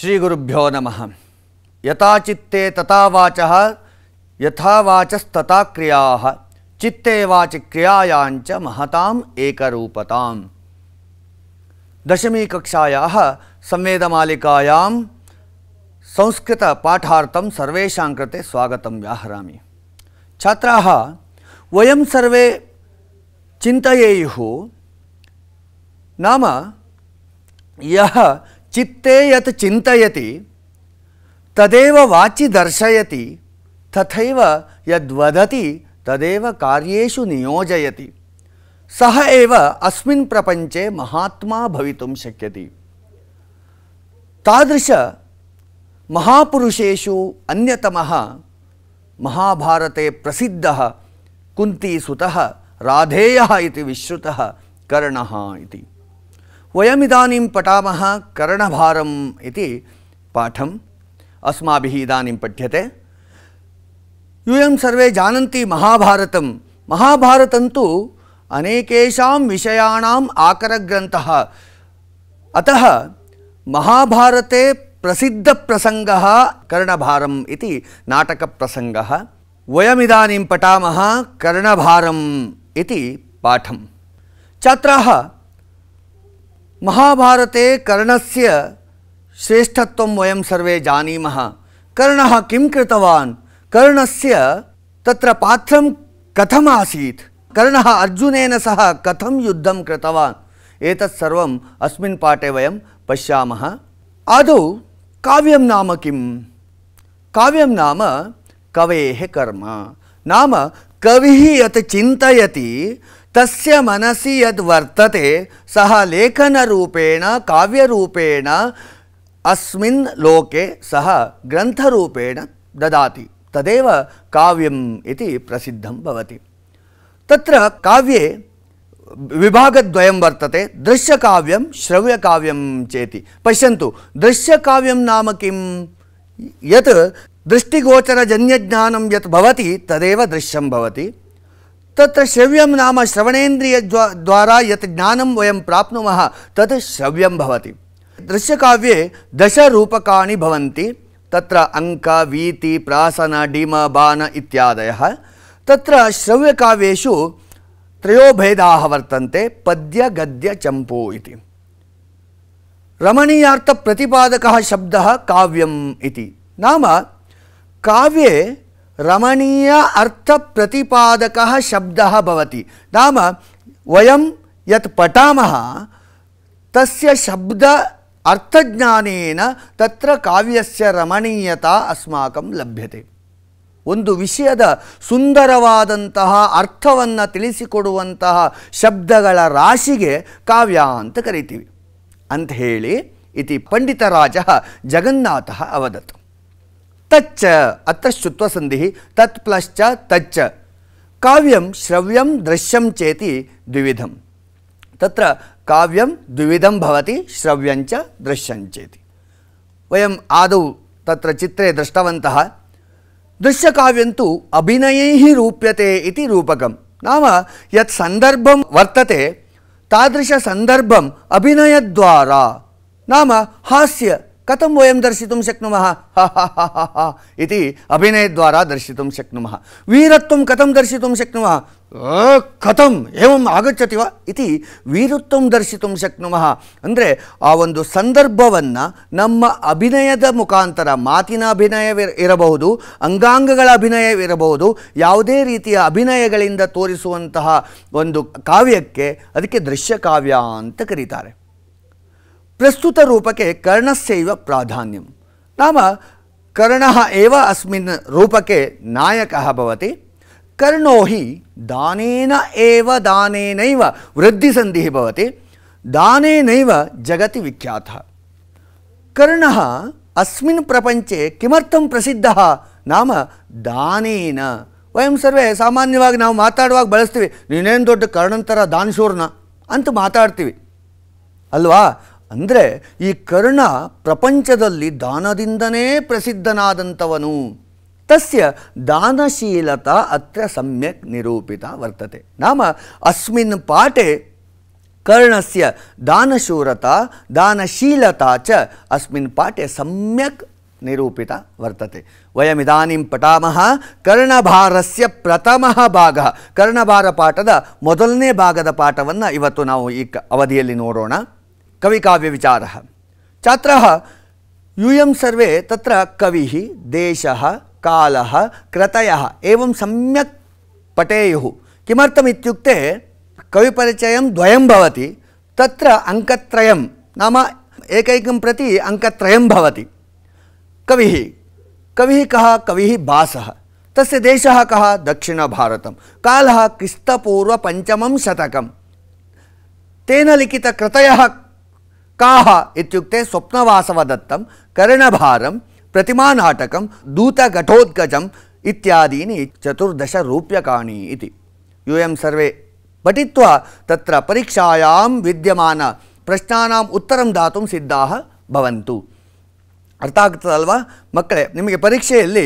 श्रीगुरुभ्यो नमः यथा चित्ते तथा वाचः यथा वाचस्तथा क्रियाः चित्ते वाच क्रियायाञ्च महताम् एकरूपताम् दशमीकक्षायाः संवेदमालिकायां संस्कृतपाठार्थं सर्वेषां कृते स्वागत व्याहरा छात्राः वयं सर्वे चिंतु नाम यः चित्ते यत चिंतयति तदेव वाचि दर्शयति तथैव यद्वदति तदेव कार्येषु नियोजयति सः एव अस्मिन् प्रपंचे महात्मा भवितुं शक्यति तादृश महापुरुषेषु अन्यतमः महाभारते प्रसिद्धः कुन्तीसुतः राधेयः इति विश्रुतः कर्णः इति वयमिदानीं पठामः कर्णभारम् इति पाठम् अस्माभिः इदानीं पठ्यते यूयं सर्वे जानती महाभारत महाभारत तु अनेकेषां विषयाणाम् आकरग्रन्थः अतः महाभारते प्रसिद्ध प्रसंग इति नाटकप्रसङ्गः प्रसंग पठामः कर्णभारम् इति पाठं छात्राः महाभारते कर्णस्य श्रेष्ठत्वं वयं सर्वे जानीमः कर्णः किं कृतवान् कर्णस्य तत्र पात्रं कथम् आसीत् कर्णः अर्जुनेन सह कथं युद्धं कृतवान् एतत् सर्वम् अस्मिन् पाठे वयं पश्यामः आदौ काव्यं नाम किं काव्यं नाम कवेः कर्म नाम कविः यत् चिन्तयति तस्य मनसि यद् वर्तते सः लेखनरूपेण काव्यरूपेण अस्मिन् लोके सः ग्रन्थरूपेण ददाति तदेव काव्यम् इति प्रसिद्धं भवति तत्र काव्ये विभागद्वयं वर्तते दृश्यकाव्यं श्रव्यकाव्यं चेति पश्यन्तु दृश्यकाव्यं नाम किं यत् दृष्टिगोचरजन्यज्ञानं यत् भवति तदेव दृश्यं भवति तत्र श्रव्यम नाम श्रवणेन्द्रिय द्वारा यत् ज्ञानं वयं प्राप्नुमः तत् श्रव्यं भवति दृश्यकाव्ये रूपकाणि भवन्ति तत्र अंक वीति प्रासन डिम बान इत्यादयः तत्र श्रव्यकाव्येषु भेदाः वर्तन्ते पद्य गद्य पद्यगद्यचम्पू इति रमणीयार्थप्रतिपादकः शब्दः काव्यम् इति नाम काव्ये ರಮಣೀಯ ಅರ್ಥ ಪ್ರತಿಪಾದಕ ಶಬ್ದ ಬವತಿ ನಾಮ ವಯಂ ಯತ್ पठामः ತಸ್ಯ ಶಬ್ದ ಅರ್ಥಜ್ಞಾನೇನ ತತ್ರ ಕಾವ್ಯಸ್ಯ ರಮಣೀಯತಾ ಅಸ್ಮಾಕಂ ಲಭ್ಯತೆ ಒಂದು ವಿಷಯದ ಸುಂದರವಾದಂತಹ ಅರ್ಥವನ್ನು ತಿಳಿಸಿಕೊಡುವಂತಹ ಶಬ್ದಗಳ ರಾಶಿಗೆ ಕಾವ್ಯ ಅಂತ ಕರಿತೀವಿ ಅಂತ ಹೇಳಿ ಇತಿ ಪಂಡಿತರಾಜ ಜಗನ್ನಾಥ ಅವದತ್ತು तच्च अत्र श्रुत्व संधि तत् प्लश्च तच्च काव्यं श्रव्यं दृश्यं चेति द्विविधं तत्र काव्यं द्विविधं भवति श्रव्यं च दृश्यं चेति वयम् आदौ तत्र चित्रे दृष्टवन्तः दृश्यकाव्यं तु अभिनयैः रूप्यते इति रूपकं नाम यत् सन्दर्भं वर्तते तादृशसन्दर्भम् अभिनयद्वारा नाम हास्य ಕಥಂ ವಯಂ కథం ಶಕ್ನು ಹಾ ಹಾ ಹಾ ಹಾ దర్శితుం ಶಕ್ನು ವೀರತ್ವ ಕಥಂ దర్శితుం ಶಕ್ನು ಕಥಂ ಏವಂ ಆಗಚ್ಚತಿ ವಾ ಇತಿ ವೀರತ್ವಂ ದರ್ಶಿತುಂ ಶಕ್ನುಮಃ ಅಂದರೆ ಆ ಒಂದು ಸಂದರ್ಭವನ್ನು ನಮ್ಮ ಅಭಿನಯದ ಮುಖಾಂತರ ಮಾತಿನ ಅಭಿನಯ ಇರಬಹುದು ಅಂಗಾಂಗಗಳ ಅಭಿನಯವಿರಬಹುದು ಯಾವುದೇ ರೀತಿಯ ಅಭಿನಯಗಳಿಂದ ತೋರಿಸುವಂತಹ ಒಂದು ಕಾವ್ಯಕ್ಕೆ ಅದಕ್ಕೆ ದೃಶ್ಯಕಾವ್ಯ ಅಂತ ಕರೀತಾರೆ प्रस्तुतरूपके कर्णस्यैव प्राधान्यं कर्ण कर्णः एव अस्मिन् रूपके नायकः भवति कर्णो हि दानेन दान दानेनैव वृद्धिसन्धिः जगति विख्या कर्ण अस्मिन् किम प्रसिद्ध नाम दान ವಯಂ सर्वे ಸಾಮಾನ್ಯವಾಗಿ ना ಮಾತಾಡುವಾಗ ಬಳಸ್ತೀವಿ ನೀನೇನು कर्णन ಕರ್ಣನ್ दानशूर्ण अंत ಅಂತ अल्वा ಅಂದರೆ ಈ ಕರ್ಣ ಪ್ರಪಂಚದಲ್ಲಿ ದಾನದಿಂದನೇ ಪ್ರಸಿದ್ಧನಾದಂಥವನು ತಸ್ಯ ದಾನಶೀಲತಾ ಅತ್ರ ಸಮ್ಯಕ್ ನಿರೂಪಿತ ವರ್ತತೆ ನಾಮ ಅಸ್ಮಿನ್ ಪಾಠೆ ಕರ್ಣಸ್ಯ ದಾನಶೂರತಾ ದಾನಶೀಲತಾ ಚ ಅಸ್ಮಿನ್ ಪಾಠೆ ಸಮ್ಯಕ್ ನಿರೂಪಿತ ವರ್ತತೆ ವಯಮಿದಾನಿಂ ಪಠಾಮಹ ಕರ್ಣಭಾರಸ್ಯ ಪ್ರಥಮ ಭಾಗ ಕರ್ಣಭಾರ ಪಾಠದ ಮೊದಲನೇ ಭಾಗದ ಪಾಠವನ್ನು ಇವತ್ತು ನಾವು ಈ ಅವಧಿಯಲ್ಲಿ ನೋಡೋಣ विचार छात्र यूयं सर्वे त्र कवि देश काल कृतयः एवं सम्यक् पटेयु किमर्थम् कविपरचय कविपरिचयं त्र अंक नाम एक प्रति अंक कवि कवि कविः बास कविः देश कक्षिण भारत काल दक्षिणभारतं कालः क्रिस्तपूर्वपञ्चमं शतकं तेन लिखितकृतयः काः इत्युक्ते स्वप्नवासवदत्तं कर्णभारं प्रतिमानाटकं दूतघटोद्गजम् चतुर्दश चतुर्दशरूप्यकाणि यू एम सर्वे पठित्वा त्र परीक्षाया विद्यम प्रश्ना उत्तर दात सिद्धा अर्थ ಆಗ್ತದಲ್ವಾ मकड़े निम्हे परीक्षली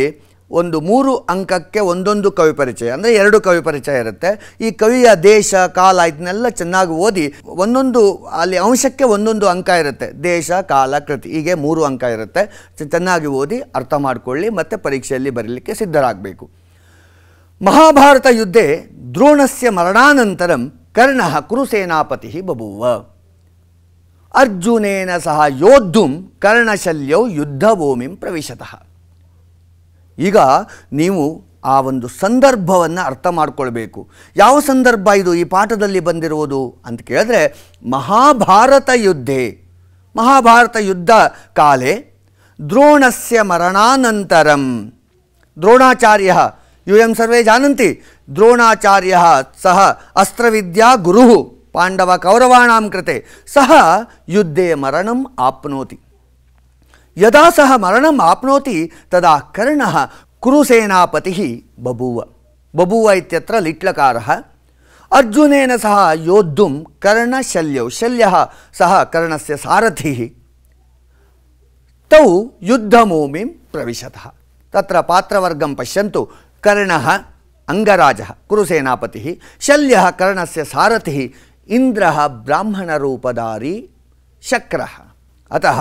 ಒಂದು ಮೂರು ಅಂಕಕ್ಕೆ ಒಂದೊಂದು ಕವಿ ಪರಿಚಯ ಅಂದರೆ ಎರಡು ಕವಿ ಪರಿಚಯ ಇರುತ್ತೆ ಈ ಕವಿಯ ದೇಶ ಕಾಲ ಇದನ್ನೆಲ್ಲ ಚೆನ್ನಾಗಿ ಓದಿ ಒಂದೊಂದು ಅಲ್ಲಿ ಅಂಶಕ್ಕೆ ಒಂದೊಂದು ಅಂಕ ಇರುತ್ತೆ ದೇಶ ಕಾಲ ಕೃತಿ ಹೀಗೆ ಮೂರು ಅಂಕ ಇರುತ್ತೆ ಚೆನ್ನಾಗಿ ಓದಿ ಅರ್ಥ ಮಾಡಿಕೊಳ್ಳಿ ಮತ್ತು ಪರೀಕ್ಷೆಯಲ್ಲಿ ಬರೀಲಿಕ್ಕೆ ಸಿದ್ಧರಾಗಬೇಕು ಮಹಾಭಾರತ ಯುದ್ಧೆ ದ್ರೋಣಸ್ಯ ಮರಣಾನಂತರಂ ಕರ್ಣ ಕುರುಸೇನಾಪತಿ ಬಬುವ ಅರ್ಜುನೇನ ಸಹ ಯೋದ್ಧುಂ ಕರ್ಣಶಲ್ಯೌ ಯುದ್ಧಭೂಮಿಂ ಪ್ರವಿಶತಃ ಈಗ ನೀವು ಆ ಒಂದು ಸಂದರ್ಭವನ್ನು ಅರ್ಥ ಮಾಡಿಕೊಳ್ಬೇಕು ಯಾವ ಸಂದರ್ಭ ಇದು ಈ ಪಾಠದಲ್ಲಿ ಬಂದಿರುವುದು ಅಂತ ಕೇಳಿದ್ರೆ ಮಹಾಭಾರತ ಯುದ್ಧೆ ಮಹಾಭಾರತ ಯುದ್ಧ ಕಾಲೆ ದ್ರೋಣಸ್ಯ ಮರಣಾನಂತರಂ ದ್ರೋಣಾಚಾರ್ಯ ಯುಯಂ ಸರ್ವೇ ಜಾನಂತಿ ದ್ರೋಣಾಚಾರ್ಯ ಸಹ ಅಸ್ತ್ರವಿದ್ಯಾ ಗುರು ಪಾಂಡವ ಕೌರವಾಂ ಕೃತೆ ಸಹ ಯುದ್ಧೇ ಮರಣಂ ಆಪ್ನೋತಿ यदा सह मरण आपनोति तदा कर्ण कुरुसेनापति बभूव बभूव इत्यत्र लिट्लकार अर्जुन सह योद्धुं कर्णशल्यौ सह कर्ण से सारथि तौ युद्धभूमिं प्रविशतः तत्र पश्यु कर्ण अंगराज अङ्गराजः शल्य कर्ण से सारथि इंद्र ब्राह्मणरूपधारी शक्र अतः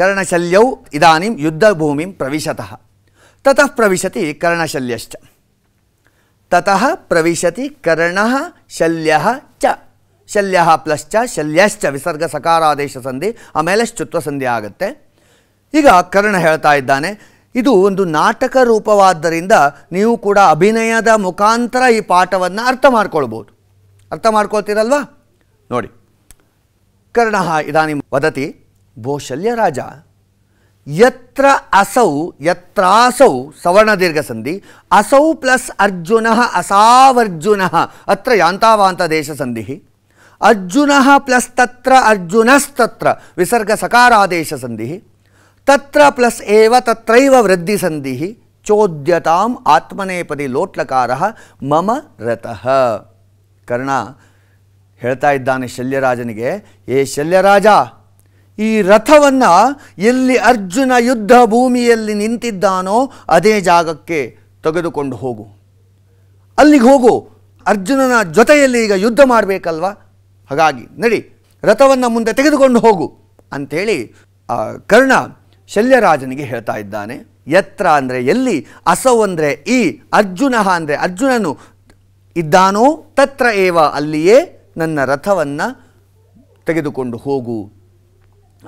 ಕರ್ಣಶಲ್ಯೌ ಇದಾನಿಂ ಯುದ್ಧಭೂಮಿಂ ಪ್ರವಿಶತಃ ತತಃ ಪ್ರವಿಶತಿ ಕರ್ಣಶಲ್ಯಶ್ಚ ತತಃ ಪ್ರವಿಶತಿ ಕರ್ಣ ಶಲ್ಯ ಚ ಶಲ್ಯಃ ಚ ಶಲ್ಯಶ್ಚ ವಿಸರ್ಗ ಸಕಾರಾದೇಶ ಸಂಧಿ ಆಮೇಲೆ ಶುತ್ವ ಸಂಧಿ ಆಗುತ್ತೆ ಈಗ ಕರ್ಣ ಹೇಳ್ತಾ ಇದ್ದಾನೆ ಇದು ಒಂದು ನಾಟಕ ರೂಪವಾದ್ದರಿಂದ ನೀವು ಕೂಡ ಅಭಿನಯದ ಮುಖಾಂತರ ಈ ಪಾಠವನ್ನು ಅರ್ಥ ಮಾಡ್ಕೊಳ್ಬೋದು ಅರ್ಥ ಮಾಡ್ಕೊಳ್ತೀರಲ್ವಾ ನೋಡಿ ಕರ್ಣ ಇದಾನಿ ವದತಿ भोशल्य राजा यत्र असौ यत्रासौ सवर्ण दीर्घ असौ प्लस अर्जुन असावर्जुन अत्र यांतावांत देश अर्जुन प्लस तत्र अर्जुनस्तत्र विसर्ग सकारादेश संधि तत्र प्लस एव तत्रैव वृद्धि संधि चोद्यताम आत्मनेपदी लोट्लकार मम रतः ಕರ್ಣ ಹೇಳ್ತಾ ಇದ್ದಾನೆ ಶಲ್ಯರಾಜನಿಗೆ ಏ ಈ ರಥವನ್ನು ಎಲ್ಲಿ ಅರ್ಜುನ ಯುದ್ಧ ಭೂಮಿಯಲ್ಲಿ ನಿಂತಿದ್ದಾನೋ ಅದೇ ಜಾಗಕ್ಕೆ ತೆಗೆದುಕೊಂಡು ಹೋಗು ಅಲ್ಲಿಗೆ ಹೋಗು ಅರ್ಜುನನ ಜೊತೆಯಲ್ಲಿ ಈಗ ಯುದ್ಧ ಮಾಡಬೇಕಲ್ವ ಹಾಗಾಗಿ ನಡಿ ರಥವನ್ನು ಮುಂದೆ ತೆಗೆದುಕೊಂಡು ಹೋಗು ಅಂಥೇಳಿ ಕರ್ಣ ಶಲ್ಯರಾಜನಿಗೆ ಹೇಳ್ತಾ ಇದ್ದಾನೆ ಎತ್ರ ಅಂದರೆ ಎಲ್ಲಿ ಅಸೌ ಅಂದರೆ ಈ ಅರ್ಜುನ ಅಂದರೆ ಅರ್ಜುನನು ಇದ್ದಾನೋ ತತ್ರ ಏವ ಅಲ್ಲಿಯೇ ನನ್ನ ರಥವನ್ನು ತೆಗೆದುಕೊಂಡು ಹೋಗು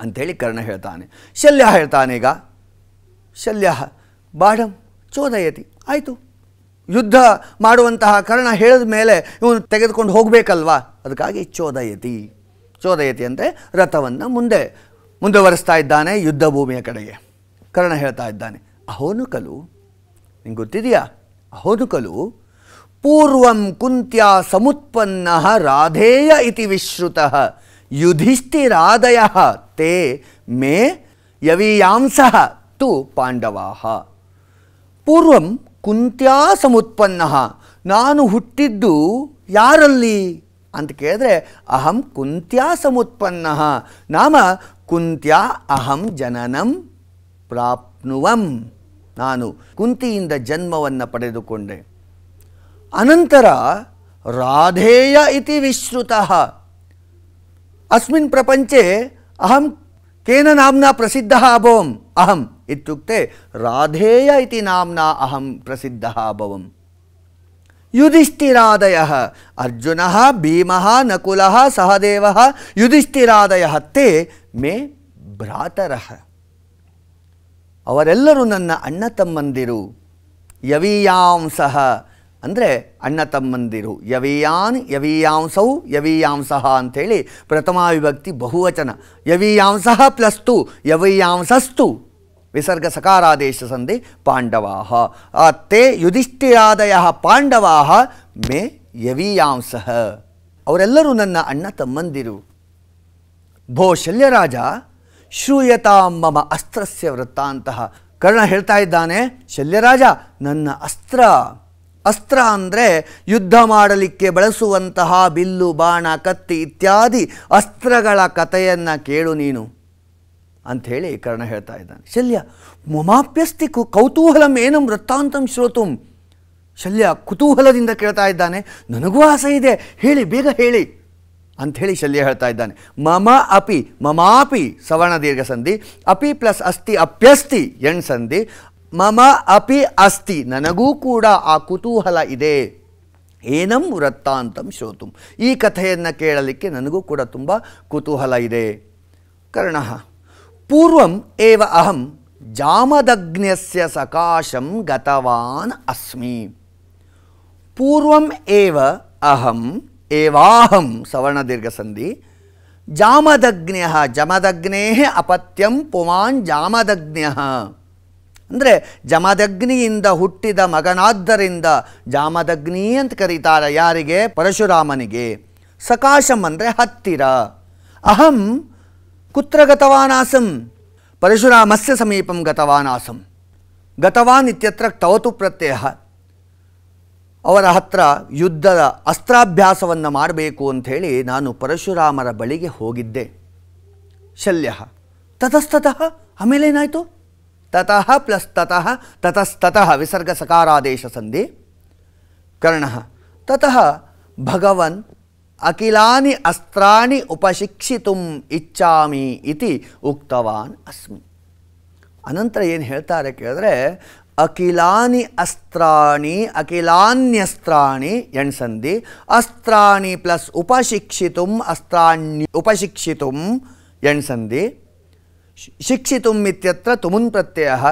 ಅಂಥೇಳಿ ಕರ್ಣ ಹೇಳ್ತಾನೆ ಶಲ್ಯ ಹೇಳ್ತಾನೆ ಈಗ ಶಲ್ಯ ಬಾಡಂ ಚೋದಯತಿ ಆಯಿತು ಯುದ್ಧ ಮಾಡುವಂತಹ ಕರ್ಣ ಹೇಳಿದ ಮೇಲೆ ಇವನು ತೆಗೆದುಕೊಂಡು ಹೋಗಬೇಕಲ್ವಾ ಅದಕ್ಕಾಗಿ ಚೋದಯತಿ ಚೋದಯತಿ ಅಂದರೆ ರಥವನ್ನು ಮುಂದೆ ಮುಂದುವರೆಸ್ತಾ ಇದ್ದಾನೆ ಯುದ್ಧ ಭೂಮಿಯ ಕಡೆಗೆ ಕರ್ಣ ಹೇಳ್ತಾ ಇದ್ದಾನೆ ಅಹೋನು ಕಲು ನಿಂಗೆ ಗೊತ್ತಿದೆಯಾ ಅಹೋನು ಕಲು ಪೂರ್ವಂ ಕುಂತ್ಯ ಸಮುತ್ಪನ್ನ ರಾಧೇಯ ಇತಿ ವಿಶ್ರುತಃ ಯುಧಿಷ್ಠಿರಾದಯ ತೇ ಮೇ ಯವೀಯಾಂಸ ತು ಪಾಂಡವಾ ಪೂರ್ವ ಕುಂತ್ಯಾಸಮುತ್ಪನ್ನ ಸಮತ್ಪನ್ನ ನಾನು ಹುಟ್ಟಿದ್ದು ಯಾರಲ್ಲಿ ಅಂತ ಕೇಳಿದ್ರೆ ಅಹಂ ಕುಂತ್ಯಾ ಸಮುತ್ಪನ್ನ ನಾಮ ಕುಂತ್ಯ ಅಹಂ ಜನನಂ ಪ್ರಾಪ್ನುವಂ ನಾನು ಕುಂತಿಯಿಂದ ಜನ್ಮವನ್ನು ಪಡೆದುಕೊಂಡೆ ಅನಂತರ ರಾಧೇಯ ಇತಿ ವಿಶ್ರುತಃ अस्मिन् प्रपञ्चे अहं केन नाम्ना प्रसिद्धः अभवम् अहम् इत्युक्ते राधेय इति नाम्ना अहं प्रसिद्धः अभवम् युधिष्ठिरादयः अर्जुनः भीमः नकुलः सहदेवः ಯುಧಿಷ್ಠಿರಾದಯಃ ತೇ ಮೇ ಭ್ರಾತರಃ ಅವರೆಲ್ಲರೂ ನನ್ನ ಅಣ್ಣ ತಮ್ಮಂದಿರು ಯವೀಯಾಂಸಃ ಅಂದರೆ ಅಣ್ಣ ತಮ್ಮಂದಿರು ಯವಿಯಾನ್ ಯವಿಯಾಂಸೌ ಯವೀಯಾಂಸಃ ಅಂಥೇಳಿ ಪ್ರಥಮ ವಿಭಕ್ತಿ ಬಹುವಚನ ಯವಿಯಾಂಸಃ ಪ್ಲಸ್ ತು ಯವಿಯಾಂಸಸ್ತು ವಿಸರ್ಗ ಸಕಾರಾದೇಶ ಸಂಧಿ ಪಾಂಡವಾ ತೇ ಯುಧಿಷ್ಠಿರಾದಯ ಪಾಂಡವಾ ಮೇ ಯವಿಯಾಂಸಃ ಅವರೆಲ್ಲರೂ ನನ್ನ ಅಣ್ಣ ತಮ್ಮಂದಿರು ಭೋ ಶಲ್ಯರಾಜ ಶ್ರೂಯತಾಂ ಮಮ ಅಸ್ತ್ರಸ್ಯ ವೃತ್ತಾಂತ ಕರ್ಣ ಹೇಳ್ತಾ ಇದ್ದಾನೆ ಶಲ್ಯರಾಜ ನನ್ನ ಅಸ್ತ್ರ ಅಸ್ತ್ರ ಅಂದರೆ ಯುದ್ಧ ಮಾಡಲಿಕ್ಕೆ ಬಳಸುವಂತಹ ಬಿಲ್ಲು ಬಾಣ ಕತ್ತಿ ಇತ್ಯಾದಿ ಅಸ್ತ್ರಗಳ ಕಥೆಯನ್ನು ಕೇಳು ನೀನು ಅಂಥೇಳಿ ಕರ್ಣ ಹೇಳ್ತಾ ಇದ್ದಾನೆ ಶಲ್ಯ ಮಮಾಪ್ಯಸ್ತಿ ಕು ಕೌತೂಹಲಂ ಏನಂ ವೃತ್ತಾಂತಂ ಶ್ರೋತುಂ ಶಲ್ಯ ಕುತೂಹಲದಿಂದ ಕೇಳ್ತಾ ಇದ್ದಾನೆ ನನಗೂ ಆಸೆ ಇದೆ ಹೇಳಿ ಬೇಗ ಹೇಳಿ ಅಂಥೇಳಿ ಶಲ್ಯ ಹೇಳ್ತಾ ಇದ್ದಾನೆ ಮಮ ಅಪಿ ಮಮಾಪಿ ಸವರ್ಣ ದೀರ್ಘ ಸಂಧಿ ಅಪಿ ಪ್ಲಸ್ ಅಸ್ತಿ ಅಪ್ಯಸ್ತಿ ಎಣ್ ಸಂಧಿ ಮಮ ಅಪಿ ಅಸ್ತಿ ನನಗೂ ಕೂಡ ಆ ಕುತೂಹಲ ಇದೆ ಏನಂ ವೃತ್ತಾಂತಂ ಶ್ರೋತು ಈ ಕಥೆಯನ್ನು ಕೇಳಲಿಕ್ಕೆ ನನಗೂ ಕೂಡ ತುಂಬ ಕುತೂಹಲ ಇದೆ ಕರ್ಣ ಪೂರ್ವಂ ಏವ ಅಹಂ ಜಾಮದಗ್ನ್ಯಸ್ಯ ಸಕಾಶಂ ಗತವಾನ್ ಅಸ್ಮಿ ಪೂರ್ವಂ ಏವ ಅಹಂ ಏವಾಹಂ ಸವರ್ಣದೀರ್ಘಸಂಧಿ ಜಾಮದಗ್ನ್ಯ ಜಮದಗ್ನೇ ಅಪತ್ಯಂ ಪುಮಾನ್ ಜಾಮದಗ್ನ್ಯ ಅಂದರೆ ಜಮದಗ್ನಿಯಿಂದ ಹುಟ್ಟಿದ ಮಗನಾದ್ದರಿಂದ ಜಾಮದಗ್ನಿ ಅಂತ ಕರೀತಾರೆ ಯಾರಿಗೆ ಪರಶುರಾಮನಿಗೆ ಸಕಾಶಂ ಅಂದರೆ ಹತ್ತಿರ ಅಹಂ ಕುತ್ರ ಗತವಾನಾಸಂ ಪರಶುರಾಮಸ್ಯ ಸಮೀಪಂ ಗತವಾನಾಸಂ ಗತವಾನ್ ಇತ್ಯತ್ರ ತವತು ಪ್ರತ್ಯಯ ಅವರ ಹತ್ರ ಯುದ್ಧದ ಅಸ್ತ್ರಾಭ್ಯಾಸವನ್ನು ಮಾಡಬೇಕು ಅಂಥೇಳಿ ನಾನು ಪರಶುರಾಮರ ಬಳಿಗೆ ಹೋಗಿದ್ದೆ ಶಲ್ಯ ತತಸ್ತಃ ಏನಾಯಿತು ततः प्लस ततः ततस्ततः विसर्ग सकारादेश संधि कर्ण ततः भगवन् अखिलानि अस्त्राणि उपशिक्षितुम् इच्छामि इति उक्तवान् अस्मि ಅನಂತರ ಏನು ಹೇಳ್ತಾರೆ ಕೇಳಿದ್ರೆ ಅಖಿಲಾನಿ ಅಸ್ತ್ರಾಣಿ ಅಖಿಲಾನ್ಯಸ್ತ್ರಾಣಿ ಎಣ್ಸಂಧಿ ಅಸ್ತ್ರಾಣಿ ಪ್ಲಸ್ ಉಪಶಿಕ್ಷಿತುಂ ಅಸ್ತ್ರಾಣ್ಯ ಉಪಶಿಕ್ಷಿತುಂ ಎಣ್ಸಂಧಿ शिक्षितुम इत्यत्र तुमुन प्रत्ययः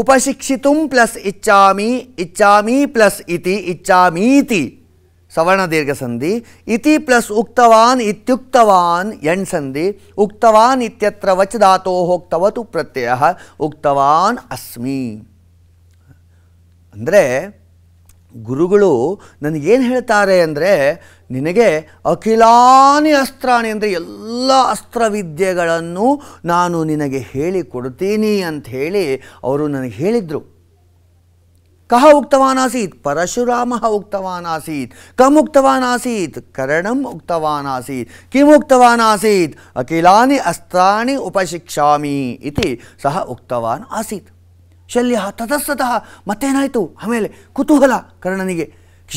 उपशिक्षितुम प्लस इच्छा इच्छा प्लस इति इच्छामीति सवर्ण दीर्घसंधि इति प्लस उक्तवान इत्युक्तवान यण संधि उक्तवान वच धातोः प्रत्यय प्रत्ययः उक्तवान अस्मि ಅಂದರೆ ಗುರುಗಳು ನನಗೇನು ಹೇಳ್ತಾರೆ ಅಂದರೆ ನಿನಗೆ ಅಖಿಲಾನಿ ಅಸ್ತ್ರಾಣಿ ಅಂದರೆ ಎಲ್ಲ ಅಸ್ತ್ರವಿದ್ಯೆಗಳನ್ನು ನಾನು ನಿನಗೆ ಹೇಳಿಕೊಡ್ತೀನಿ ಹೇಳಿ ಅವರು ನನಗೆ ಹೇಳಿದರು ಕಹ ಉಕ್ತವಾನಾಸೀತ್ ಪರಶುರಾಮ ಕಮ್ ಉಕ್ತವಾನ್ ಆಸೀತ್ ಕರಣಂ ಉಕ್ತವಾನಾಸೀತ್ ಕಿಂ ಆಸೀತ್ ಅಖಿಲಾನಿ ಅಸ್ತ್ರಾಣಿ ಉಪಶಿಕ್ಷಾಮಿ ಇತಿ ಸಹ ಉಕ್ತವಾನ್ ಆಸೀತ್ ಶಲ್ಯ ತತಸ್ತಃ ಮತ್ತೇನಾಯಿತು ಆಮೇಲೆ ಕುತೂಹಲ ಕರ್ಣನಿಗೆ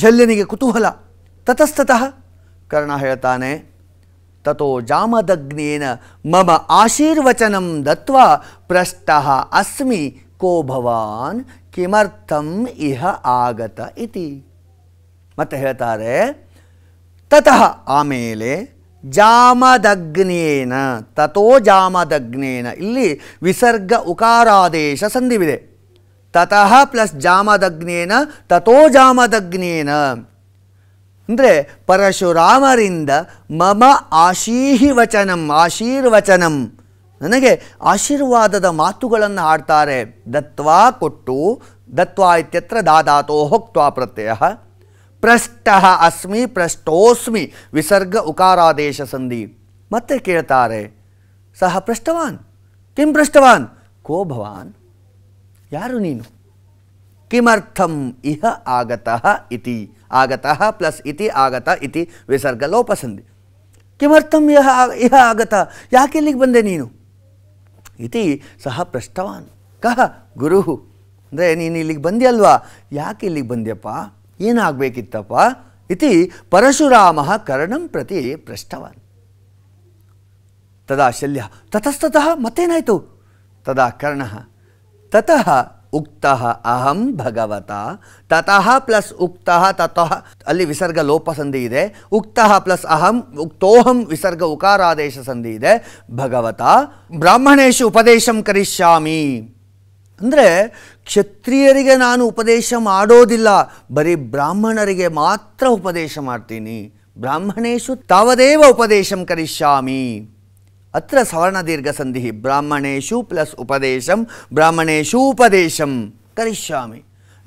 ಶಲ್ಯನಿಗೆ ಕುತೂಹಲ ತತಸ್ತತಃ ಕರ್ಣ ಹೇಳ್ತಾನೆ ತಥೋ ಜಾಮದಗ್ನೇನ ಮಮ ಆಶೀರ್ವಚನಂ ದತ್ವಾ ಪ್ರಷ್ಟ ಅಸ್ಮಿ ಕೋ ಭವಾನ್ ಕಿಮರ್ಥಂ ಇಹ ಆಗತ ಇತಿ ಮತ್ತೆ ಹೇಳ್ತಾರೆ ತತಃ ಆಮೇಲೆ ಜಾಮದಗ್ನೇನ ತಥೋ ಜಾಮದಗ್ನೇನ ಇಲ್ಲಿ ವಿಸರ್ಗ ಉಕಾರಾದೇಶ ಸಂಧಿವಿದೆ ತತಃ ಪ್ಲಸ್ ಜಾಮದಗ್ನೇನ ತಥೋ ಜಾಮದಗ್ನೇನ ಅಂದರೆ ಪರಶುರಾಮರಿಂದ ಮಮ ಆಶೀಹಿ ವಚನಂ ಆಶೀರ್ವಚನಂ ನನಗೆ ಆಶೀರ್ವಾದದ ಮಾತುಗಳನ್ನು ಆಡ್ತಾರೆ ದತ್ವಾ ಕೊಟ್ಟು ದತ್ವಾ ಇತ್ಯತ್ರ ದಾದಾತೋ ಹೋಕ್ವಾ ಪ್ರತ್ಯಯ ಪ್ರಷ್ಟ ಅಸ್ಮಿ ಪ್ರಷ್ಟೋಸ್ಮಿ ವಿಸರ್ಗ ಉಕಾರಾದೇಶ ಸಂಧಿ ಮತ್ತೆ ಕೇಳ್ತಾರೆ ಸಹ ಪೃಷ್ಟವಾನ್ ಕಿಂ ಪೃಷ್ಟವಾನ್ ಕೋ ಭವಾನ್ ಯಾರು ನೀನು ಕಿಮರ್ಥಂ ಇಹ ಆಗತಃ ಇತಿ ಪ್ಲಸ್ ಇತಿ ಆಗತ ಇತಿ ವಿಸರ್ಗ ವಿಸರ್ಗಲೋಪಸಂಧಿ ಕಿಮರ್ಥಂ ಯಹ ಇಹ ಆಗತ ಯಾಕೆ ಇಲ್ಲಿಗೆ ಬಂದೆ ನೀನು ಇತಿ ಸಹ ಪೃಷ್ಟವಾನ್ ಕಹ ಗುರು ಅಂದರೆ ನೀನು ಇಲ್ಲಿಗೆ ಅಲ್ವಾ ಯಾಕೆ ಇಲ್ಲಿಗೆ ಬಂದ್ಯಪ್ಪ ಏನಾಗಬೇಕಿತ್ತಪ್ಪ ಇತಿ ಪರಶುರಾಮ ಕರ್ಣಂ ಪ್ರತಿ ಪೃಷ್ಟವಾನ್ ತದಾ ಶಲ್ಯ ತತಸ್ತಃ ಮತ್ತೇನಾಯಿತು ತದಾ ಕರ್ಣ ತತಃ ಉಕ್ತಃ ಅಹಂ ಭಗವತ ತತಃ ಪ್ಲಸ್ ಉಕ್ತಃ ತತಃ ಅಲ್ಲಿ ವಿಸರ್ಗ ಲೋಪ ಸಂಧಿ ಇದೆ ಉಕ್ತಃ ಪ್ಲಸ್ ಅಹಂ ಉಕ್ತೋಹಂ ವಿಸರ್ಗ ಉಕಾರಾದೇಶ ಸಂಧಿ ಇದೆ ಭಗವತ ಬ್ರಾಹ್ಮಣೇಶು ಉಪದೇಶಂ ಕರಿಷ್ಯಾಮಿ ಅಂದರೆ ಕ್ಷತ್ರಿಯರಿಗೆ ನಾನು ಉಪದೇಶ ಮಾಡೋದಿಲ್ಲ ಬರೀ ಬ್ರಾಹ್ಮಣರಿಗೆ ಮಾತ್ರ ಉಪದೇಶ ಮಾಡ್ತೀನಿ ಬ್ರಾಹ್ಮಣೇಶು ತಾವದೇವ ಉಪದೇಶಂ ಕರಿಷ್ಯಾಮಿ ಅತ್ರ ಸವರ್ಣದೀರ್ಘಸಂಧಿ ಬ್ರಾಹ್ಮಣೇಶು ಪ್ಲಸ್ ಉಪದೇಶಂ ಬ್ರಾಹ್ಮಣೇಶೂಪದೇಶಂ ಕರಿಷ್ಯಾಮಿ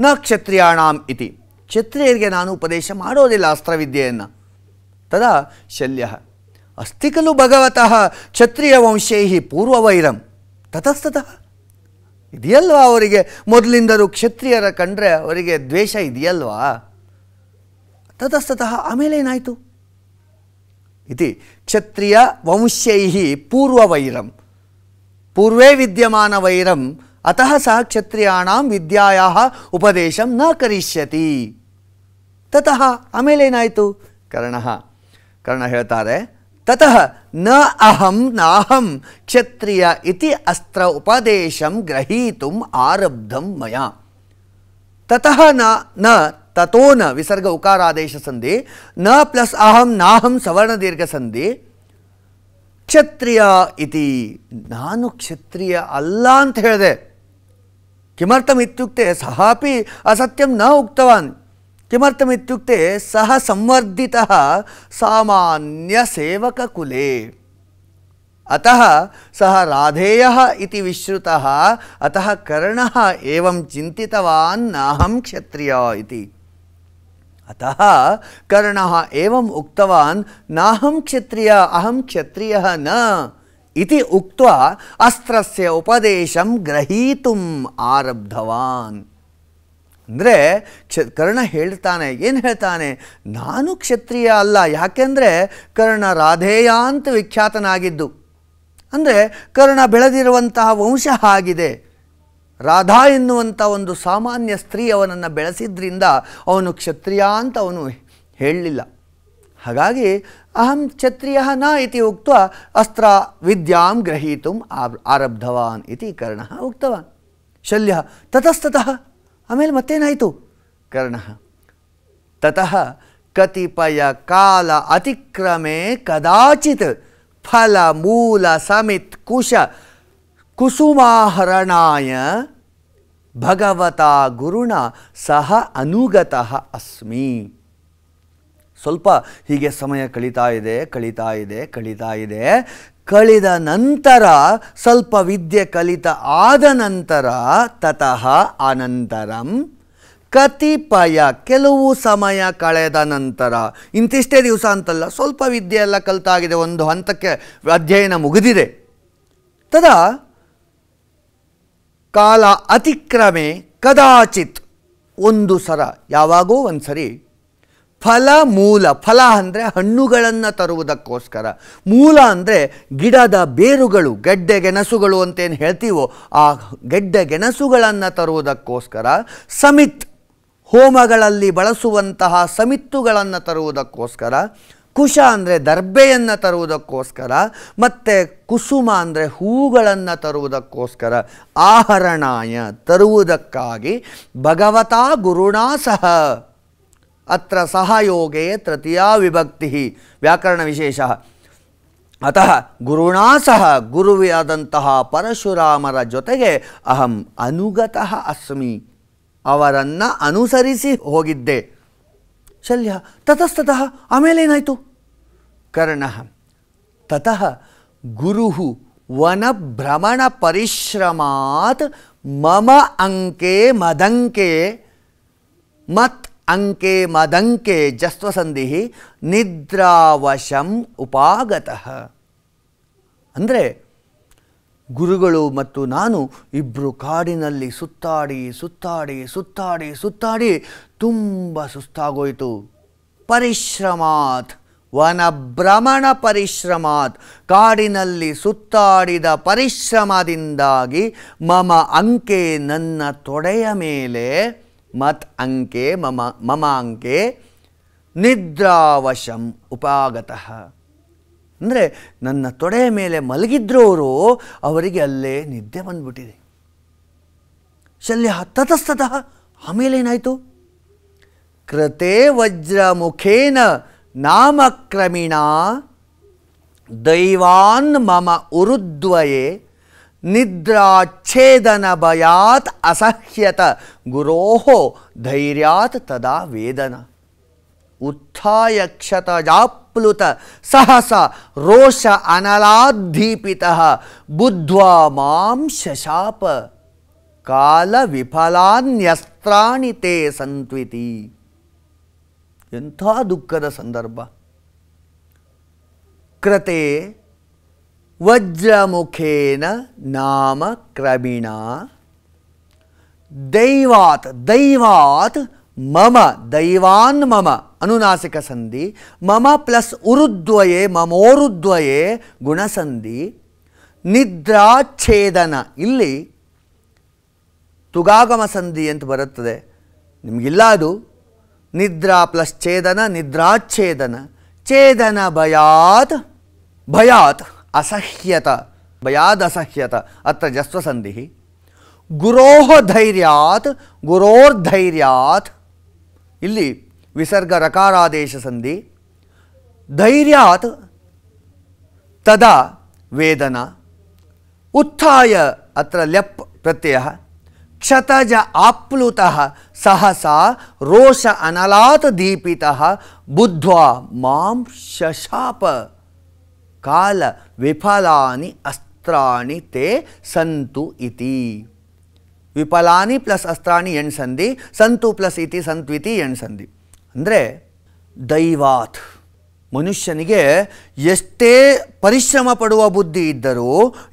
ನ ಕ್ಷತ್ರಿಯಾಣಾಂ ಇತಿ ಕ್ಷತ್ರಿಯರಿಗೆ ನಾನು ಉಪದೇಶ ಮಾಡೋದಿಲ್ಲ ಅಸ್ತ್ರವಿದ್ಯೆಯನ್ನು ತದಾ ಶಲ್ಯ ಅಸ್ತಿ ಖಲು ಭಗವತಃ ಕ್ಷತ್ರಿಯ ವಂಶೈ ಪೂರ್ವವೈರಂ ತತಸ್ತತಃ ಇದೆಯಲ್ವಾ ಅವರಿಗೆ ಮೊದಲಿಂದರೂ ಕ್ಷತ್ರಿಯರ ಕಂಡ್ರೆ ಅವರಿಗೆ ದ್ವೇಷ ಇದೆಯಲ್ವಾ ತತಸ್ತತಃ ಆಮೇಲೆ ಏನಾಯಿತು इति क्षत्रिय वंश्य पूर्ववैरम पूर्वे विद्यम वैरम अतः सह क्षत्रिया विद्या उपदेश न क्य ततः आमेलेनायतु कर्ण कर्ण हेतारे तत न अहम नाहम क्षत्रिय अस्त्र उपदेश ग्रहीत आरब्धम मैं तत न न ततो न विसर्ग उकार आदेश संधि न प्लस अहम नाहम सवर्ण दीर्घ संधि ಕ್ಷತ್ರಿಯ ಇತಿ ನಾನು ಕ್ಷತ್ರಿಯ ಅಲ್ಲ ಅಂತ ಹೇಳಿದೆ ಕಿಮರ್ಥಮಿತ್ಯುಕ್ತೆ ಸಹಾಪಿ ಅಸತ್ಯಂ ನ ಉಕ್ತವಾನ್ ಕಿಮರ್ಥಮಿತ್ಯುಕ್ತೆ ಸಹ ಸಂವರ್ಧಿತ ಸಾಮಾನ್ಯ ಸೇವಕ ಕುಲೆ ಅತಃ ಸಹ ರಾಧೇಯ ಇತಿ ವಿಶ್ರುತಃ ಅತಃ ಕರ್ಣ ಏವಂ ಚಿಂತಿತವಾನ್ ನಾಹಂ ಕ್ಷತ್ರಿಯ ಇತಿ ಅತಃ ಕರ್ಣ ಏವಂ ಉಕ್ತವಾನ್ ನಾಹಂ ಕ್ಷತ್ರಿಯ ಅಹಂ ಕ್ಷತ್ರಿಯ ನ ಇತಿ ಉಕ್ತ ಅಸ್ತ್ರಸ್ಯ ಉಪದೇಶಂ ಗ್ರಹೀತು ಆರಬ್ಧವಾನ್ ಅಂದರೆ ಕ್ಷ ಕರ್ಣ ಹೇಳ್ತಾನೆ ಏನು ಹೇಳ್ತಾನೆ ನಾನು ಕ್ಷತ್ರಿಯ ಅಲ್ಲ ಯಾಕೆಂದರೆ ಕರ್ಣ ರಾಧೇಯಾಂತ ವಿಖ್ಯಾತನಾಗಿದ್ದು ಅಂದರೆ ಕರ್ಣ ಬೆಳೆದಿರುವಂತಹ ವಂಶ ಆಗಿದೆ ರಾಧಾ ಎನ್ನುವಂಥ ಒಂದು ಸಾಮಾನ್ಯ ಸ್ತ್ರೀ ಅವನನ್ನು ಬೆಳೆಸಿದ್ರಿಂದ ಅವನು ಕ್ಷತ್ರಿಯ ಅಂತ ಅವನು ಹೇಳಲಿಲ್ಲ ಹಾಗಾಗಿ ಅಹಂ ಕ್ಷತ್ರಿಯ ನ ಇತಿ ಉಕ್ತ ಅಸ್ತ್ರ ವಿದ್ಯಾಂ ಗ್ರಹೀತು ಆರಬ್ಧವಾನ್ ಇತಿ ಕರ್ಣ ಉಕ್ತವಾನ್ ಶಲ್ಯ ತತಸ್ತಃ ಆಮೇಲೆ ಮತ್ತೇನಾಯಿತು ಕರ್ಣ ತತಃ ಕತಿಪಯ ಕಾಲ ಅತಿಕ್ರಮೆ ಕದಾಚಿತ್ ಫಲ ಮೂಲ ಸಮಿತ್ ಕುಶ ಕುಸುಮಾಹರಣಾಯ ಭಗವತ ಗುರುಣ ಸಹ ಅನುಗತಃ ಅಸ್ಮಿ ಸ್ವಲ್ಪ ಹೀಗೆ ಸಮಯ ಕಳೀತಾ ಇದೆ ಕಳೀತಾ ಇದೆ ಕಳೀತಾ ಇದೆ ಕಳಿದ ನಂತರ ಸ್ವಲ್ಪ ವಿದ್ಯೆ ಕಲಿತ ಆದ ನಂತರ ತತಃ ಅನಂತರಂ ಕತಿಪಯ ಕೆಲವು ಸಮಯ ಕಳೆದ ನಂತರ ಇಂತಿಷ್ಟೇ ದಿವಸ ಅಂತಲ್ಲ ಸ್ವಲ್ಪ ವಿದ್ಯೆ ಎಲ್ಲ ಕಲಿತಾಗಿದೆ ಒಂದು ಹಂತಕ್ಕೆ ಅಧ್ಯಯನ ಮುಗಿದಿದೆ ತದಾ ಕಾಲ ಅತಿಕ್ರಮೆ ಕದಾಚಿತ್ ಒಂದು ಸರ ಯಾವಾಗೋ ಒಂದು ಸರಿ ಫಲ ಮೂಲ ಫಲ ಅಂದರೆ ಹಣ್ಣುಗಳನ್ನು ತರುವುದಕ್ಕೋಸ್ಕರ ಮೂಲ ಅಂದರೆ ಗಿಡದ ಬೇರುಗಳು ಗೆಡ್ಡೆ ಗೆಣಸುಗಳು ಅಂತೇನು ಹೇಳ್ತೀವೋ ಆ ಗೆಡ್ಡೆ ಗೆಣಸುಗಳನ್ನು ತರುವುದಕ್ಕೋಸ್ಕರ ಸಮಿತ್ ಹೋಮಗಳಲ್ಲಿ ಬಳಸುವಂತಹ ಸಮಿತ್ತುಗಳನ್ನು ತರುವುದಕ್ಕೋಸ್ಕರ ಕುಶ ಅಂದರೆ ದರ್ಬೆಯನ್ನು ತರುವುದಕ್ಕೋಸ್ಕರ ಮತ್ತು ಕುಸುಮ ಅಂದರೆ ಹೂಗಳನ್ನು ತರುವುದಕ್ಕೋಸ್ಕರ ಆಹರಣಾಯ ತರುವುದಕ್ಕಾಗಿ ಭಗವತಾ ಗುರುಣಾ ಸಹ ಅತ್ರ ಸಹಯೋಗೇ ತೃತೀಯ ವಿಭಕ್ತಿ ವ್ಯಾಕರಣ ವಿಶೇಷ ಅತಃ ಗುರುಣಾ ಸಹ ಗುರುವಿಯಾದಂತಹ ಪರಶುರಾಮರ ಜೊತೆಗೆ ಅಹಂ ಅನುಗತಃ ಅಸ್ಮಿ ಅವರನ್ನು ಅನುಸರಿಸಿ ಹೋಗಿದ್ದೆ शल्य ततस्त आमेलेन कर्ण तत गुरु वनभ्रमण पिश्रमा मम अंके मदंके मत अंके मदंके जस्वसंधि निद्रावशम उपागत अंद्रे ಗುರುಗಳು ಮತ್ತು ನಾನು ಇಬ್ಬರು ಕಾಡಿನಲ್ಲಿ ಸುತ್ತಾಡಿ ಸುತ್ತಾಡಿ ಸುತ್ತಾಡಿ ಸುತ್ತಾಡಿ ತುಂಬ ಸುಸ್ತಾಗೋಯಿತು ಪರಿಶ್ರಮಾತ್ ವನಭ್ರಮಣ ಪರಿಶ್ರಮಾತ್ ಕಾಡಿನಲ್ಲಿ ಸುತ್ತಾಡಿದ ಪರಿಶ್ರಮದಿಂದಾಗಿ ಮಮ ಅಂಕೆ ನನ್ನ ತೊಡೆಯ ಮೇಲೆ ಮತ್ ಅಂಕೆ ಮಮ ಮಮ ಅಂಕೆ ನಿದ್ರಾವಶಂ ಉಪಾಗತಃ ಅಂದರೆ ನನ್ನ ತೊಡೆಯ ಮೇಲೆ ಮಲಗಿದ್ರವರು ಅವರಿಗೆ ಅಲ್ಲೇ ನಿದ್ದೆ ಬಂದ್ಬಿಟ್ಟಿದೆ ಶಲ್ಯ ತತಸ್ತತಃ ಆಮೇಲೇನಾಯಿತು ಕೃತೆ ವಜ್ರ ಮುಖೇನ ನಾಮಕ್ರಮಿಣ ದೈವಾನ್ ಮಮ ಉರುದ್ವಯೇ ನಿದ್ರಾಚ್ಛೇದನ ಭಯಾತ್ ಅಸಹ್ಯತ ಗುರೋಹೋ ಧೈರ್ಯಾತ್ ತದಾ ವೇದನ ಉತ್ಥಾಯ ಕ್ಷತಜಾಪ್ अप्लुत सहस रोष अनलादीपित बुद्ध्वा मं शशाप काल विफलास्त्रा ते संवी एंथ दुखद संदर्भ कृते वज्रमुखेन नाम क्रमिणा दैवात् दैवात् मम दैवान् ಅನುನಾಸಿಕ ಸಂಧಿ ಮಮ ಪ್ಲಸ್ ಉರುದ್ವಯೇ ಮಮೋರುದ್ವಯೇ ಗುಣಸಂಧಿ ನಿದ್ರಾಚ್ಛೇದನ ಇಲ್ಲಿ ತುಗಾಗಮ ಸಂಧಿ ಅಂತ ಬರುತ್ತದೆ ನಿಮಗಿಲ್ಲ ಅದು ನಿದ್ರಾ ಪ್ಲಸ್ ಛೇದನ ನಿದ್ರಾಚ್ಛೇದನ ಛೇದನ ಭಯಾತ್ ಭಯಾತ್ ಅಸಹ್ಯತ ಭಯಾದ ಅಸಹ್ಯತ ಅತ್ರ ಜಸ್ವಸಂಧಿ ಗುರೋ ಧೈರ್ಯಾತ್ ಗುರೋರ್ಧೈರ್ಯಾತ್ ಇಲ್ಲಿ विसर्ग रकारादेश संधि धैर्यात तदा वेदना उत्थाय अत्र लप प्रत्यय क्षतज आप्लुतः सहसा रोष अनलात दीपिता बुद्ध्वा मां शशाप काल विफलानि अस्त्राणि ते संतु इति विफलानि प्लस अस्त्राणि यण संधि संतु प्लस इति सन्तु इति यण् सन्धि ಅಂದರೆ ದೈವಾತ್ ಮನುಷ್ಯನಿಗೆ ಎಷ್ಟೇ ಪರಿಶ್ರಮ ಪಡುವ ಬುದ್ಧಿ ಇದ್ದರೂ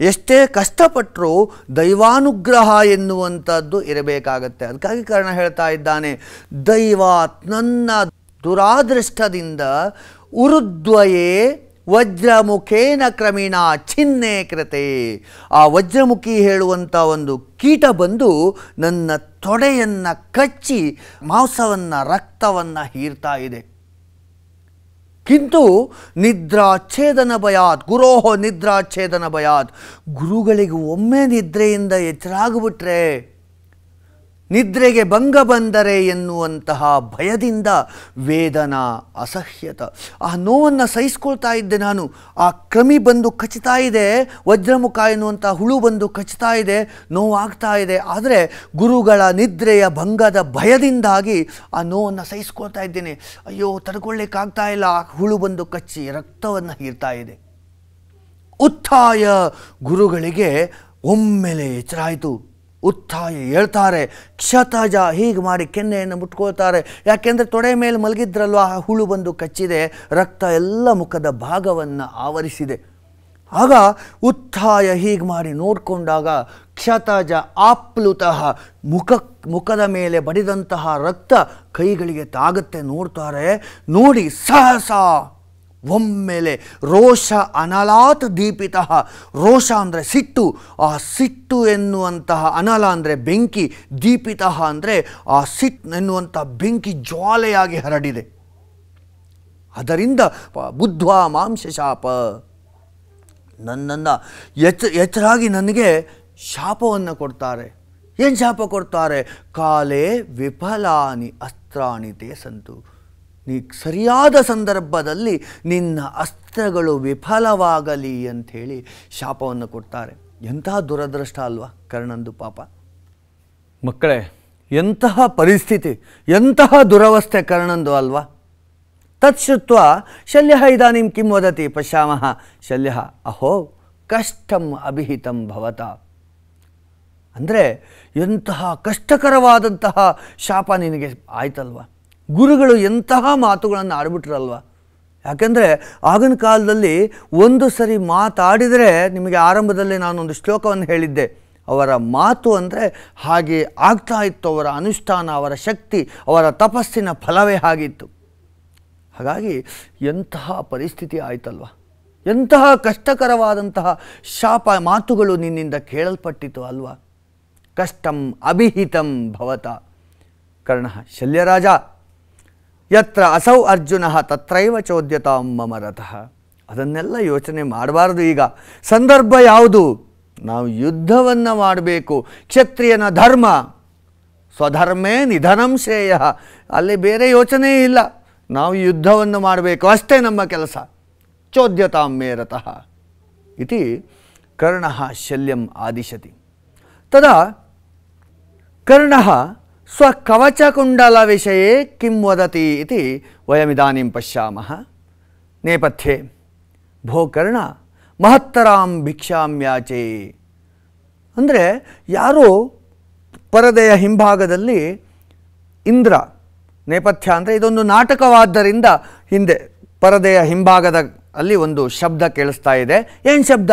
ಎಷ್ಟೇ ಕಷ್ಟಪಟ್ಟರೂ ದೈವಾನುಗ್ರಹ ಎನ್ನುವಂಥದ್ದು ಇರಬೇಕಾಗತ್ತೆ ಅದಕ್ಕಾಗಿ ಕಾರಣ ಹೇಳ್ತಾ ಇದ್ದಾನೆ ದೈವಾತ್ ನನ್ನ ದುರಾದೃಷ್ಟದಿಂದ ಉರುದ್ವಯೇ ವಜ್ರಮುಖೇನ ಕ್ರಮೇಣ ಚಿನ್ನೇ ಕೃತೆ ಆ ವಜ್ರಮುಖಿ ಹೇಳುವಂಥ ಒಂದು ಕೀಟ ಬಂದು ನನ್ನ ತೊಡೆಯನ್ನು ಕಚ್ಚಿ ಮಾಂಸವನ್ನು ರಕ್ತವನ್ನು ಹೀರ್ತಾ ಇದೆ ಕಿಂತು ನಿದ್ರಾಚ್ಛೇದನ ಭಯಾತ್ ಗುರೋಹೋ ನಿದ್ರಾಚ್ಛೇದನ ಭಯಾತ್ ಗುರುಗಳಿಗೆ ಒಮ್ಮೆ ನಿದ್ರೆಯಿಂದ ಎಚ್ಚರಾಗ್ಬಿಟ್ರೆ ನಿದ್ರೆಗೆ ಭಂಗ ಬಂದರೆ ಎನ್ನುವಂತಹ ಭಯದಿಂದ ವೇದನಾ ಅಸಹ್ಯತ ಆ ನೋವನ್ನು ಸಹಿಸ್ಕೊಳ್ತಾ ಇದ್ದೆ ನಾನು ಆ ಕ್ರಮಿ ಬಂದು ಕಚ್ತಾ ಇದೆ ವಜ್ರಮುಖ ಎನ್ನುವಂಥ ಹುಳು ಬಂದು ಕಚ್ತಾ ಇದೆ ನೋವಾಗ್ತಾ ಇದೆ ಆದರೆ ಗುರುಗಳ ನಿದ್ರೆಯ ಭಂಗದ ಭಯದಿಂದಾಗಿ ಆ ನೋವನ್ನು ಸಹಿಸ್ಕೊಳ್ತಾ ಇದ್ದೇನೆ ಅಯ್ಯೋ ತಡ್ಕೊಳ್ಳಿಕ್ಕಾಗ್ತಾ ಇಲ್ಲ ಆ ಹುಳು ಬಂದು ಕಚ್ಚಿ ರಕ್ತವನ್ನು ಹೀರ್ತಾ ಇದೆ ಉತ್ತಾಯ ಗುರುಗಳಿಗೆ ಒಮ್ಮೆಲೆ ಎಚ್ಚರಾಯಿತು ಉತ್ಥಾಯ ಹೇಳ್ತಾರೆ ಕ್ಷತಜ ಹೀಗೆ ಮಾಡಿ ಕೆನ್ನೆಯನ್ನು ಮುಟ್ಕೊಳ್ತಾರೆ ಯಾಕೆಂದರೆ ತೊಡೆ ಮೇಲೆ ಮಲಗಿದ್ರಲ್ವ ಆ ಹುಳು ಬಂದು ಕಚ್ಚಿದೆ ರಕ್ತ ಎಲ್ಲ ಮುಖದ ಭಾಗವನ್ನು ಆವರಿಸಿದೆ ಆಗ ಉತ್ಥಾಯ ಹೀಗೆ ಮಾಡಿ ನೋಡಿಕೊಂಡಾಗ ಕ್ಷತಜ ಆಪ್ಲುತಃ ಮುಖ ಮುಖದ ಮೇಲೆ ಬಡಿದಂತಹ ರಕ್ತ ಕೈಗಳಿಗೆ ತಾಗುತ್ತೆ ನೋಡ್ತಾರೆ ನೋಡಿ ಸಹಸ ಒಮ್ಮೆಲೆ ರೋಷ ಅನಲಾತ್ ದೀಪಿತ ರೋಷ ಅಂದರೆ ಸಿಟ್ಟು ಆ ಸಿಟ್ಟು ಎನ್ನುವಂತಹ ಅನಲ ಅಂದರೆ ಬೆಂಕಿ ದೀಪಿತ ಅಂದರೆ ಆ ಸಿಟ್ ಎನ್ನುವಂತಹ ಬೆಂಕಿ ಜ್ವಾಲೆಯಾಗಿ ಹರಡಿದೆ ಅದರಿಂದ ಬುದ್ಧ್ವಾ ಮಾಂಸ ಶಾಪ ನನ್ನನ್ನು ಎಚ್ ಎಚ್ಚರಾಗಿ ನನಗೆ ಶಾಪವನ್ನು ಕೊಡ್ತಾರೆ ಏನು ಶಾಪ ಕೊಡ್ತಾರೆ ಕಾಲೇ ವಿಫಲಾನಿ ಅಸ್ತ್ರಾಣಿ ಸಂತು ನೀ ಸರಿಯಾದ ಸಂದರ್ಭದಲ್ಲಿ ನಿನ್ನ ಅಸ್ತ್ರಗಳು ವಿಫಲವಾಗಲಿ ಅಂಥೇಳಿ ಶಾಪವನ್ನು ಕೊಡ್ತಾರೆ ಎಂತಹ ದುರದೃಷ್ಟ ಅಲ್ವಾ ಕರ್ಣಂದು ಪಾಪ ಮಕ್ಕಳೇ ಎಂತಹ ಪರಿಸ್ಥಿತಿ ಎಂತಹ ದುರವಸ್ಥೆ ಕರ್ಣಂದು ಅಲ್ವಾ ತತ್ಶ್ರುತ್ವ ಶಲ್ಯ ಇದಾನಿಂ ಕಿಂ ವದತಿ ಪಶ್ಯಾಮಃ ಶಲ್ಯ ಅಹೋ ಕಷ್ಟಂ ಅಭಿಹಿತಂ ಭವತ ಅಂದರೆ ಎಂತಹ ಕಷ್ಟಕರವಾದಂತಹ ಶಾಪ ನಿನಗೆ ಆಯ್ತಲ್ವಾ ಗುರುಗಳು ಎಂತಹ ಮಾತುಗಳನ್ನು ಆಡ್ಬಿಟ್ರಲ್ವ ಯಾಕೆಂದರೆ ಆಗಿನ ಕಾಲದಲ್ಲಿ ಒಂದು ಸರಿ ಮಾತಾಡಿದರೆ ನಿಮಗೆ ಆರಂಭದಲ್ಲಿ ನಾನೊಂದು ಶ್ಲೋಕವನ್ನು ಹೇಳಿದ್ದೆ ಅವರ ಮಾತು ಅಂದರೆ ಹಾಗೆ ಆಗ್ತಾ ಇತ್ತು ಅವರ ಅನುಷ್ಠಾನ ಅವರ ಶಕ್ತಿ ಅವರ ತಪಸ್ಸಿನ ಫಲವೇ ಆಗಿತ್ತು ಹಾಗಾಗಿ ಎಂತಹ ಪರಿಸ್ಥಿತಿ ಆಯಿತಲ್ವ ಎಂತಹ ಕಷ್ಟಕರವಾದಂತಹ ಶಾಪ ಮಾತುಗಳು ನಿನ್ನಿಂದ ಕೇಳಲ್ಪಟ್ಟಿತು ಅಲ್ವಾ ಕಷ್ಟಂ ಅಭಿಹಿತಂ ಭವತ ಕರ್ಣ ಶಲ್ಯರಾಜ ಯತ್ರ ಅಸೌ ಅರ್ಜುನ ತತ್ರೈವ ಚೋದ್ಯತಾಂ ಮಮ ರಥ ಅದನ್ನೆಲ್ಲ ಯೋಚನೆ ಮಾಡಬಾರದು ಈಗ ಸಂದರ್ಭ ಯಾವುದು ನಾವು ಯುದ್ಧವನ್ನು ಮಾಡಬೇಕು ಕ್ಷತ್ರಿಯನ ಧರ್ಮ ಸ್ವಧರ್ಮೇ ನಿಧನಂ ಶ್ರೇಯ ಅಲ್ಲಿ ಬೇರೆ ಯೋಚನೆ ಇಲ್ಲ ನಾವು ಯುದ್ಧವನ್ನು ಮಾಡಬೇಕು ಅಷ್ಟೇ ನಮ್ಮ ಕೆಲಸ ಚೋದ್ಯತಾಂ ರಥ ಇತಿ ಕರ್ಣ ಶಲ್ಯಂ ಆದಿಶತಿ ತದಾ ಕರ್ಣ ಸ್ವಕವಚಕುಂಡಲವಿಷಯ ಕಂ ವದತಿ इति वयमिदानीं ಪಶ್ಯಾ ನೇಪಥ್ಯೆ ಭೋ ಕರ್ಣ ಮಹತ್ತರಾಂ ಯಾಚೆ ಅಂದರೆ ಯಾರು ಪರದೆಯ ಹಿಂಭಾಗದಲ್ಲಿ ಇಂದ್ರ ನೇಪಥ್ಯ ಅಂದರೆ ಇದೊಂದು ನಾಟಕವಾದ್ದರಿಂದ ಹಿಂದೆ ಪರದೆಯ ಹಿಂಭಾಗದ ಅಲ್ಲಿ ಒಂದು ಶಬ್ದ ಕೇಳಿಸ್ತಾ ಇದೆ ಏನು ಶಬ್ದ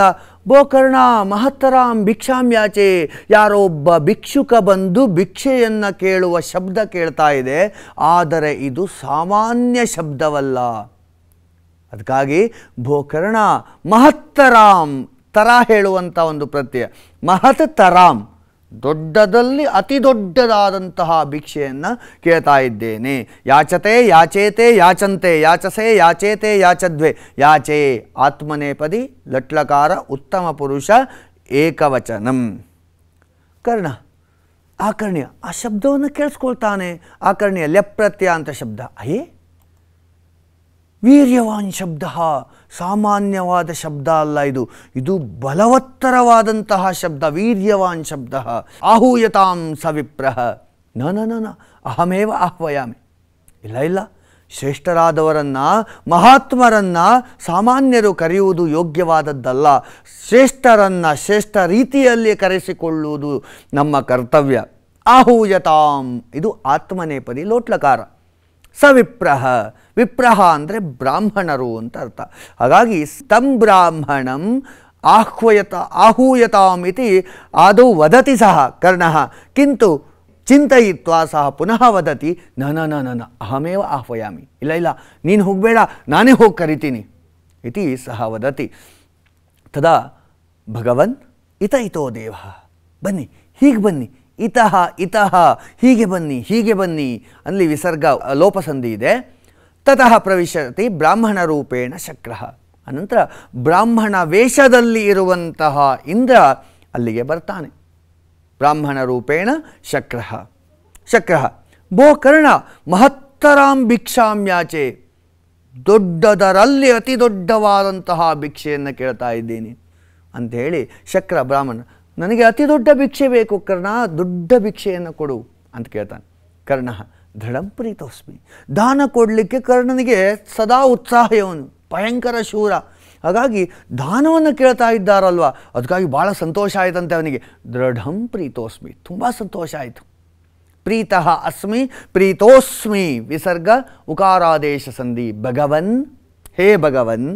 ಗೋಕರ್ಣ ಮಹತ್ತರಾಂ ಭಿಕ್ಷಾಮ್ಯಾಚೆ ಯಾರೋ ಒಬ್ಬ ಭಿಕ್ಷುಕ ಬಂದು ಭಿಕ್ಷೆಯನ್ನು ಕೇಳುವ ಶಬ್ದ ಕೇಳ್ತಾ ಇದೆ ಆದರೆ ಇದು ಸಾಮಾನ್ಯ ಶಬ್ದವಲ್ಲ ಅದಕ್ಕಾಗಿ ಗೋಕರ್ಣ ಮಹತ್ತರಾಮ್ ತರ ಹೇಳುವಂಥ ಒಂದು ಪ್ರತ್ಯಯ ಮಹತ್ ど ಡ್ಡದಲ್ಲಿ అతి ದೊಡ್ಡದಾದಂತಾ ಭಿಕ್ಷೆಯನ್ನ ಕೇಳ್ತಾ ಇದ್ದೇನೆ ಯಾಚತೆ ಯಾಚೇತೆ ಯಾಚಂತೇ ಯಾಚಸೇ ಯಾಚೇತೆ ಯಾಚದ್ವೇ ಯಾಚೇ ಆತ್ಮನೇಪದಿ ಲಟಲಕಾರ ಉತ್ತಮ ಪುರುಷ ಏಕವಚನಂ ಕರ್ಣ ಆಕರಣ ಆ ಶಬ್ದೋನ ಕೇಳ್ಸ್ಕೋಳ್ತಾನೆ ಆಕರಣ ಲ್ಯಪ್ರತ್ಯಾಂತ ಶಬ್ದ ಅಹೀ ವೀರ್ಯವಾನ್ ಶಬ್ದ ಸಾಮಾನ್ಯವಾದ ಶಬ್ದ ಅಲ್ಲ ಇದು ಇದು ಬಲವತ್ತರವಾದಂತಹ ಶಬ್ದ ವೀರ್ಯವಾನ್ ಶಬ್ದ ಆಹೂಯತಾಂ ಸವಿಪ್ರಹ ನ ನ ಅಹಮೇವ ಆಹ್ವಯಾಮಿ ಇಲ್ಲ ಇಲ್ಲ ಶ್ರೇಷ್ಠರಾದವರನ್ನು ಮಹಾತ್ಮರನ್ನು ಸಾಮಾನ್ಯರು ಕರೆಯುವುದು ಯೋಗ್ಯವಾದದ್ದಲ್ಲ ಶ್ರೇಷ್ಠರನ್ನು ಶ್ರೇಷ್ಠ ರೀತಿಯಲ್ಲಿ ಕರೆಸಿಕೊಳ್ಳುವುದು ನಮ್ಮ ಕರ್ತವ್ಯ ಆಹೂಯತಾಂ ಇದು ಆತ್ಮನೇಪದಿ ಲೋಟ್ಲಕಾರ ಸ ವಿಪ್ರಹ ಅಂದರೆ ಬ್ರಾಹ್ಮಣರು ಅಂತ ಅರ್ಥ ಹಾಗಾಗಿ ತಂ ಬ್ರಾಹ್ಮಣಂ ಆಹ್ವಯತ ಆಹೂಯತಾಂ ಇತಿ ಅದು ವದತಿ ಸಹ ಕರ್ಣ ಕಿಂತು ಚಿಂತಯಿತ್ವ ಸಹ ಪುನಃ ವದತಿ ನ ನ ಅಹಮೇವ ಆಹ್ವಯಾಮಿ ಇಲ್ಲ ಇಲ್ಲ ನೀನು ಹೋಗಬೇಡ ನಾನೇ ಹೋಗಿ ಕರಿತೀನಿ ಇತಿ ಸಹ ವದತಿ ತದಾ ಭಗವನ್ ಇತ ಇತೋ ದೇವ ಬನ್ನಿ ಹೀಗೆ ಬನ್ನಿ ಇತಹ ಇತಹ ಹೀಗೆ ಬನ್ನಿ ಹೀಗೆ ಬನ್ನಿ ಅಲ್ಲಿ ವಿಸರ್ಗ ಲೋಪಸಂಧಿ ಇದೆ ತತಃ ಪ್ರವಿಶತಿ ಬ್ರಾಹ್ಮಣ ರೂಪೇಣ ಶಕ್ರ ಅನಂತರ ಬ್ರಾಹ್ಮಣ ವೇಷದಲ್ಲಿ ಇರುವಂತಹ ಇಂದ್ರ ಅಲ್ಲಿಗೆ ಬರ್ತಾನೆ ಬ್ರಾಹ್ಮಣ ರೂಪೇಣ ಶಕ್ರ ಶಕ್ರ ಭೋ ಕರ್ಣ ಮಹತ್ತರಾಂ ಭಿಕ್ಷಾಮ್ಯಾಚೆ ದೊಡ್ಡದರಲ್ಲಿ ಅತಿ ದೊಡ್ಡವಾದಂತಹ ಭಿಕ್ಷೆಯನ್ನು ಕೇಳ್ತಾ ಇದ್ದೀನಿ ಅಂಥೇಳಿ ಶಕ್ರ ಬ್ರಾಹ್ಮಣ ನನಗೆ ಅತಿ ದೊಡ್ಡ ಭಿಕ್ಷೆ ಬೇಕು ಕರ್ಣ ದೊಡ್ಡ ಭಿಕ್ಷೆಯನ್ನು ಕೊಡು ಅಂತ ಹೇಳ್ತಾನೆ ಕರ್ಣಹ ಧಡಂ ಪ್ರೀತೋಸ್ಮಿ ದಾನ ಕೊಡ್ಲಿಕ್ಕೆ ಕರ್ಣನಿಗೆ ಸದಾ ಉತ್ಸಾಹೆಯವನು ಭಯಂಕರ ಶೂರ ಹಾಗಾಗಿ ದಾನವನ್ನ ಕೇಳ್ತಾ ಇದ್ದಾರಲ್ವಾ ಅದಕ್ಕಾಗಿ ಬಹಳ ಸಂತೋಷ ಆಯಿತಂತೆ ಅವನಿಗೆ ಧಡಂ ಪ್ರೀತೋಸ್ಮಿ ತುಂಬಾ ಸಂತೋಷ ಆಯಿತು ಪ್ರೀತಹ ಅಸ್ಮಿ ಪ್ರೀತೋಸ್ಮಿ ವಿಸರ್ಗ ಉಕಾರಾದೇಶ ಸಂಧಿ ಭಗವನ್ ಹೇ ಭಗವನ್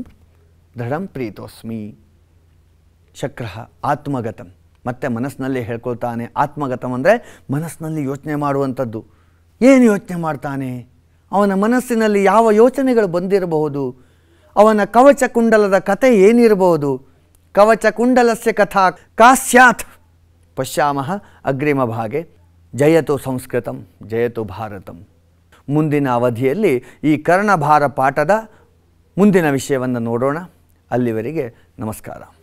ಧಡಂ ಪ್ರೀತೋಸ್ಮಿ ಚಕ್ರ ಆತ್ಮಗತಂ ಮತ್ತೆ ಮನಸ್ಸಿನಲ್ಲಿ ಹೇಳ್ಕೊಳ್ತಾನೆ ಆತ್ಮಗತಂ ಅಂದರೆ ಮನಸ್ಸಿನಲ್ಲಿ ಯೋಚನೆ ಮಾಡುವಂಥದ್ದು ಏನು ಯೋಚನೆ ಮಾಡ್ತಾನೆ ಅವನ ಮನಸ್ಸಿನಲ್ಲಿ ಯಾವ ಯೋಚನೆಗಳು ಬಂದಿರಬಹುದು ಅವನ ಕವಚ ಕುಂಡಲದ ಕಥೆ ಏನಿರಬಹುದು ಕವಚ ಕುಂಡಲಸ್ಯ ಕಥಾ ಕಾಸ್ಯಾತ್ ಸ್ಯಾತ್ ಅಗ್ರಿಮ ಭಾಗೆ ಜಯತು ಸಂಸ್ಕೃತಂ ಜಯತು ಭಾರತಂ ಮುಂದಿನ ಅವಧಿಯಲ್ಲಿ ಈ ಕರ್ಣಭಾರ ಪಾಠದ ಮುಂದಿನ ವಿಷಯವನ್ನು ನೋಡೋಣ ಅಲ್ಲಿವರೆಗೆ ನಮಸ್ಕಾರ